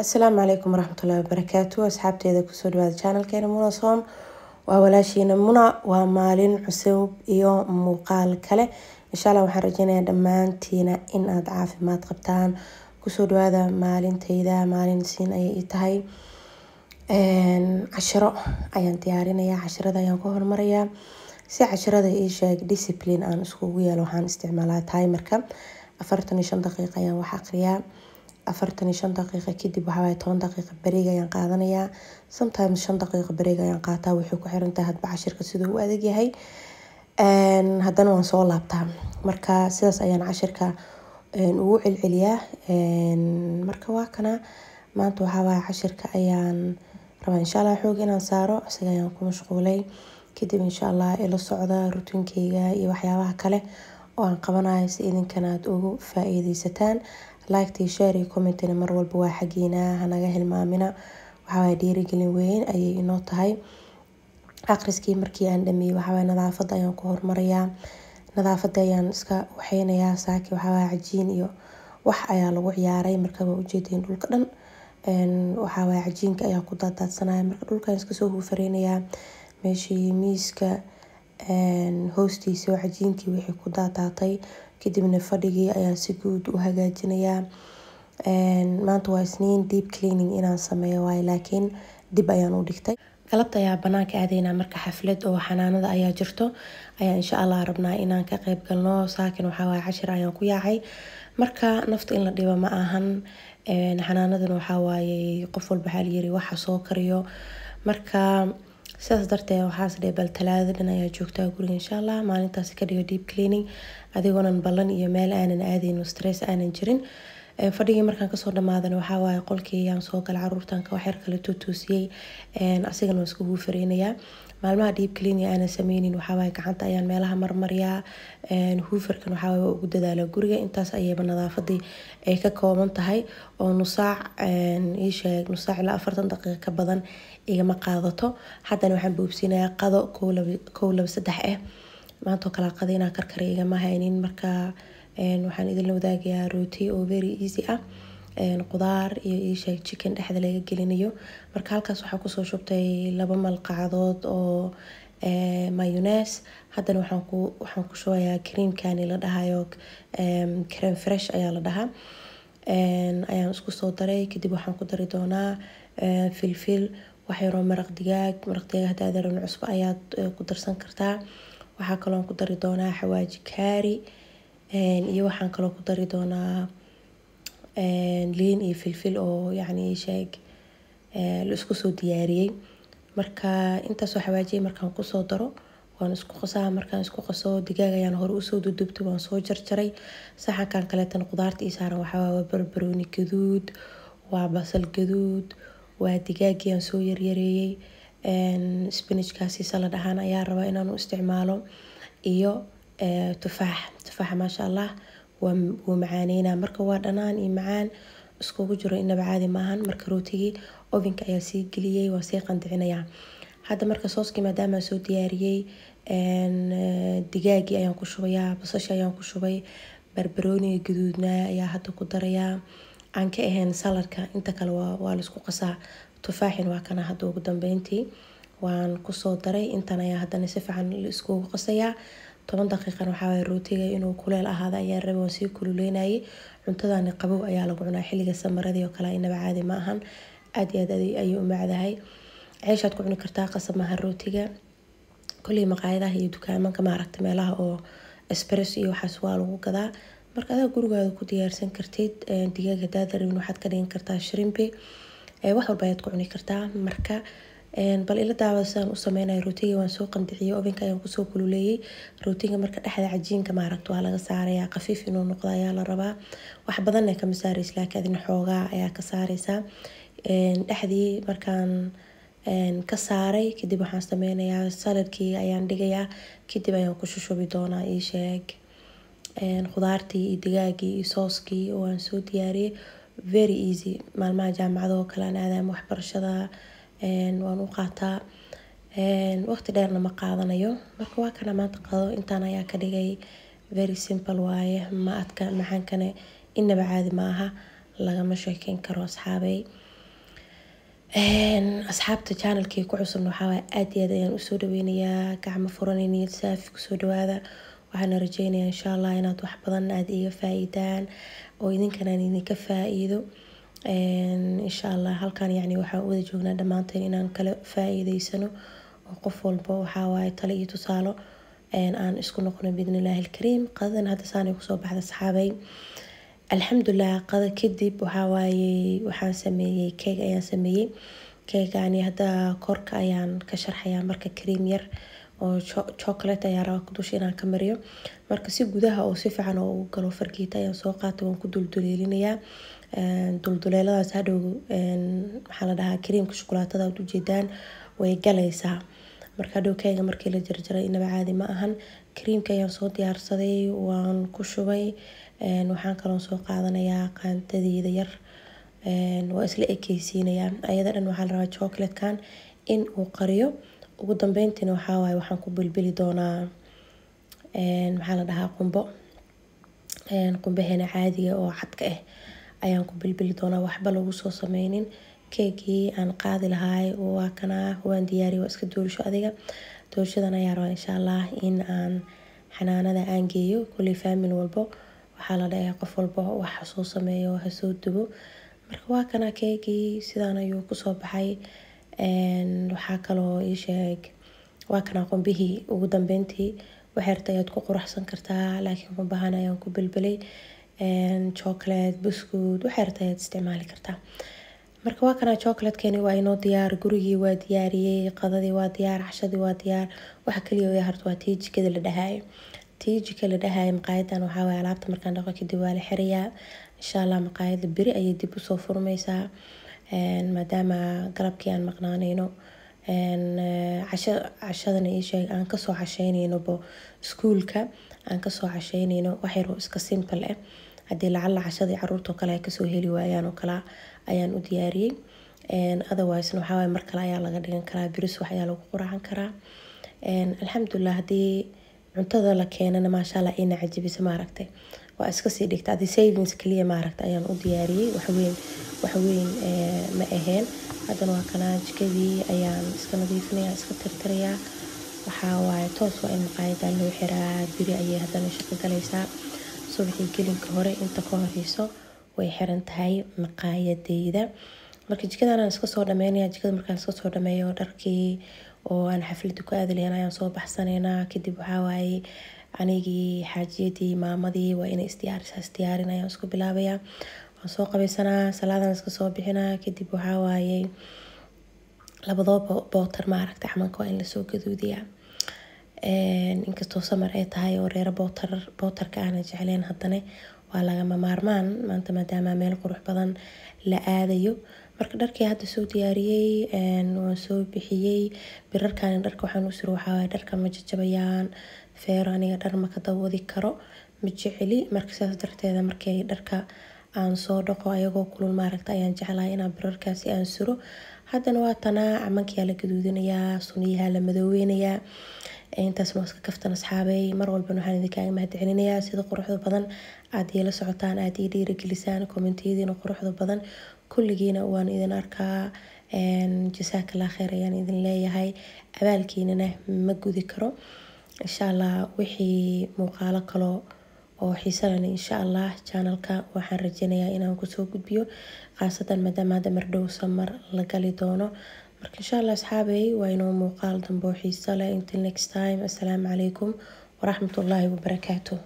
asalaamu calaykum waraxmatullahi wabarakaatu asxaabteeda kusoo dhawaada janalkeena muna soom waa walaashiina muna waa maalin cusub iyo muuqaal kale insha alla waxaan rajeynayaa dhammaantiina inaad caafimaad qabtaan kusoo dhawaada maalintayda maalin siin ayay tahay cashiro ayaan diyaarinaya cashirada ayaan ka hormarayaa si cashirada iisheeg discipline aan iskugu yeelo waxaan isticmaalaa timerka afartan iyo shan daqiiq ayaan wax aqriyaa afartan iyo shan daqiiqa kadib waxawaay toban daqiiqa bareeg ayaan qaadanayaa sometimes shan daqiiqa bareeg ayaan qaataa wuxuu ku xiran hadba cashirka siduu u adag yahay haddana waan soo laabtaa marka sidaas ayaan cashirka ugu celceliyaa marka waa kana maanta waxaawaaye cashirka ayaan rabaa insha allah xoog inaan saaro isaga ayaan ku mashquulay kadib insha allah ila socda rutinkeyga iyo waxyaabaha kale oo aan qabanayo si idinkana aad ugu faa-iideysataan Like, share iyo mar walbo waa xageyna hanaga hilmaamina. Waxaa waye diirigalin weyn ayeey inoo tahay. Aqriskii marki aan dameeye waxaa nadaafada ayaan ku hor Nadaafada ayaan iska waxeynayaa saaki waxaa cajiin iyo wax ayaa lagu ciyaare marka waa ujeedin dulka dan. cajiinka ayaan ku daadsanaya marka dulka ayaan iska soo hoofareynayaa. Meeshii miiska hoostiisa oo cajiinki wixi ku daadaatay kadibna fadhigii ayaan si guud u hagaajinayaa. Maanta waa isniin deep cleaning inaan sameeyo waaye lakin dib ayaan u dhigtay galabta ayaa banaanka aadeyna marka xaflad oo xanaanada ayaa jirto ayaan insha allah rabnaa inaan ka qayb galno saakin waxaa cashir ayaan ku yaacay Marka nafta in la dhibo ma ahan xanaanadan waxaa waaye qof walbo waxaa layiri waxa soo kariyo marka sidaas darteed waxaas dhe bal talaada dhan ayaa joogtaa guriga insha allah maalintaasi ka dhigo deep cleaning adigoonan ballan iyo meel aanan aadeyno stress aanan jirin eh, fadhigii markaan kasoo dhamaadan waxaawaaye qolkii ayaan soo galay caruurtanka wax yar kale tuutuusiyey eh, asigana waan isku guufareynayaa maalmaha dhiib kalinia aana sameynin waxaawaay gacanta ayaan meelaha marmariyaa huufarkan waxaawaay waa ugu dadaala guriga intaas ayayba nadaafadii ay ka kooban tahay oo nusaac iisheeg nusaac ilaa afartan daqiiqa ka badan igama qaadato haddana waxaan buubsinayaa qado kow laba saddex ah eh. maantoo kala qada inaa karkara igama haynin marka waxaan idinla wadaagayaa rooti oo very easy ah qudaar iyo iisheeg chicken dhexda laga gelinayo marka halkaas waxaa kusoo shubtay laba malqacdood oo mayones haddana waxaan ku shubayaa creamkani la dhahayo crem fresh ayaa la dhahaa ayaan isku soo daray kadib waxaan ku dari doonaa filfil waxyaroo maraq digaag maraq digaag haddaad rabin cusbo ayaad ku darsan kartaa waxaa kaloon ku dari doonaa xawaaji kaari iyo waxaan kaloo ku dari doonaa liin iyo filfil oo yacni shaag la isku soo diyaariyey marka intaasoo oo markaan kusoo daro waan isku qasaa markaan isku qaso digaag ayaan hore usoo dudubtay waan soo jarjaray saxankan kaleetana khudaarta ii saaran waxaa barbarooni gaduud waa basal gaduud waa digaagii aan soo yaryareeyey spinajkaasi salad ahaan ayaa rabaa inaan u isticmaalo iyo tufaax tufaaxa maasha allah wuu macaaneyna marka waa dhanaan iyo macaan iskugu jiro inaba caadi maahan marka rootigii ovinka ayaa sii geliyey waa sii qandacinaya hada marka sooskii maadaama soo diyaariyey digaagii ayaan ku shubayaa basasha ayaan ku shubay barbarooniga gaduudna ayaa hadda ku darayaa aan ka ahayn saladka inta kale waa laisku qasaa tufaaxin waa kana hada ugu dambeyntii waan kusoo daray intan ayaa hadana si fiican laiskugu qasayaa toban daqiiqan waxaa waaye rootiga inuu kuleel ahaada ayaa rabi waan sii kululeynayay cuntadani qabow ayaa lagu cunaa xilliga samaradii oo kale inaba caadi ma ahan aad iyo aad ayay u macdahay ceeshaad ku cuni kartaa qasab maaha rootiga koley maqaayadaha iyo dukaamanka maaragta meelaha oo espress iyo waxaas waa lagu gadaa marka adaa gurigaada ku diyaarsan kartid digaag hadaad waxaad ka dhigan kartaa shrimbi wax walba ayaad ku cuni kartaa marka bal ila daawada sidaan u sameynaya rootiga waan soo qandiciyay ovenka ayaan kusoo kululeeyay rootiga marka dhexda cajiinka maaragta waa laga saaraya khafiif inuu noqdo ayaa la rabaa wax badanna kama saaraysa laakiin adina xoogaa ayaa ka saaraysaa dhexdii markaan ka saaray kadib waxaan sameynayaa saladkii ayaan dhigayaa kadib ayaan ku shushubi doonaa ii sheeg khudaartii iyo digaagii iyo sooskii oo soo diyaariyay very easy maalmaha jaamacadoo kale aan aadaama waxbarashada waan uqaataa waqti dheerna ma qaadanayo marka waa kana maanta qado intaan ayaa ka dhigay very simple waaye ma adka maxaankane inaba caadi ma aha lagama sheekeyn karo asxaabey asxaabta janalkii ku cusubna waxaawaaye aad iyo ayaan usoo dhaweynayaa gacmo furanayniyo saafi kusoo dhawaada waxaana rajeynayaa insha allah inaad wax badan aad iga faa oo idinkana idinka faa-iido insha allah halkan yani waxaan uwada joognaa dhammaanteen inaan kala faa'iideysano oo qof walba waxaa tale iyo tusaalo aan isku noqono biidnillaahi alkariim qadadan hadda saanay kusoo baxda saxaabay alxamdulilah qada kadib waxaa waxaan sameeyey keeg ayaan sameeyey keegani hadda korka ayaan ka sharxayaa marka kariim yar oo chocolate ayaa rabaa dusha inaan ka mariyo marka si gudaha oo si fiican oo u galo fargeeta ayaan soo qaatay waan ku dulduleelinayaa dulduleeladaas hadhow maxaa la dhahaa kareemka shukulaatada aad ujeedaan way galaysaa marka hadhow keega markii la jarjaray inaba caadi ma ahan kareemka ayaan soo diyaarsaday waan ku shubay waxaan kaloon soo qaadanayaa qaantadiida yar waa isla ekeysiinayaa ayada dhan waxaa la rabaa chocolatekan in uu qariyo ugu dambeyntiina waxaa waxaan ku bilbili doonaa maxaa la dhahaa qumbo qumbaheena caadiga oo cadka ah ayaan ku bilbili doonaa waxba lagu soo sameynin keegii aan qaadi lahaay waa kanaa waan diyaariye waa iska doorsho adiga doorshadan ayaa rabaa insha allah in aan xanaanada aan geeyo kuley faamil walbo waxaa la dhahay qof walbo wax hasoo sameeyo hasoo dubo marka waa kanaa keegii sidaan ayuu kusoo baxay waxaa kaloo iisheeg waa kanaa qombihii ugu dambeyntii waxerta ayaad ku quraxsan kartaa laakiin qumbahan ayaan ku bilbilay chocolate buskud waxay rabto ayaad isticmaali kartaa marka waa kana chocolatekeni waa inoo diyaar gurigii waa diyaariyey qadadii waa diyaar cashadii waa diyaar waxa kaliya oya harto waa tii la dhahaayo tii la dhahaayo maqaayadan waxaa alaabta markaan dhaqo kadib waa la xirayaa insha maqaayada beri ayay dib usoo furmeysaa maadaama galabkii aan maqnaaneyno cashadan iisheeg aan kasoo casheyneynobo iskuulka aan kasoo casheyneyno wax iska simple ah hadii lacala cashadii caruurtao kale ay kasoo heli waayaan oo kale ayaan u diyaariyey otherwisena waxaaway mar kale ayaa laga dhigan karaa biris wax ayaa lagu quraacan karaa alxamdulilah hadii cuntada la keenana maashaalla ina cajibisa maaragtay waa iskasii dhigta adii savings kaliya maaragta ayaan u diyaariyey waxweyn waxweyn ma aheen haddana waa kanaa jikadii ayaan iska nadiifinaya iska tirtirayaa waxaa waaye toos waa in maqaayadaan loo xiraa biri ayay haddana shaqo galaysaa subaxii gelinka hore inta ka horeyso way xiran tahay maqaayadeyda marka jikadan aan iska soo dhameynaya jikada markaan iska soo dhameeyo dharkii oo aan xaflada ku aadaleyn ayaan soo baxsaneynaa kadib waxaawaaye anigii xaajiyadii maamadii waa inay isdiyaarisa isdiyaarin ayaan isku bilaabayaa waan soo qabaysanaa salaadaan iska soo bixinaa kadib waxaawaaye labadoo bootar maaragta camanka waa in lasoo gaduudiyaa inkastoo samar ay tahay oo reero bowtar bowtarka aana jecleen haddana waa lagama maarmaan maanta maadaama meel qurux badan la aadayo marka dharkii hadda soo diyaariyey waan soo bixiyey birarkaani dharka waxaan u suro waxaa dharka ma jajabayaan feero aniga dhar ma ka dawadi karo ma jeceli marka sidaas darteeda markay dharka aan soo dhaqo ayagoo kulul maaragta ayaan jeclahay inaan birarkaasi aan suro haddana waa camankiyaa la gaduudinayaa suniyaha la madooweynayaa intaas waa kaftan asxaabay mar walbana waxaan idinkaaga mahad celinayaa sida quruxda badan aad ila socotaan aad ii dhiirigelisaan kommentiyadiina quruxda badan kulligiina waan idin arkaa jasaaka allah kheyr ayaan idin leeyahay abaalkiinana ma gudi karo insha allah wixii muuqaalo kaloo oo xiisa insha allah channelka waxaan rajeynayaa inaan kusoo gudbiyo khaasatan maadaama hadda mardhow samar la gali doono marka insha allah asxaabay waa inoo muuqaal dambe oo xiisa leh until next time assalaamu calaykum waraxmatullaahi wabarakaatuh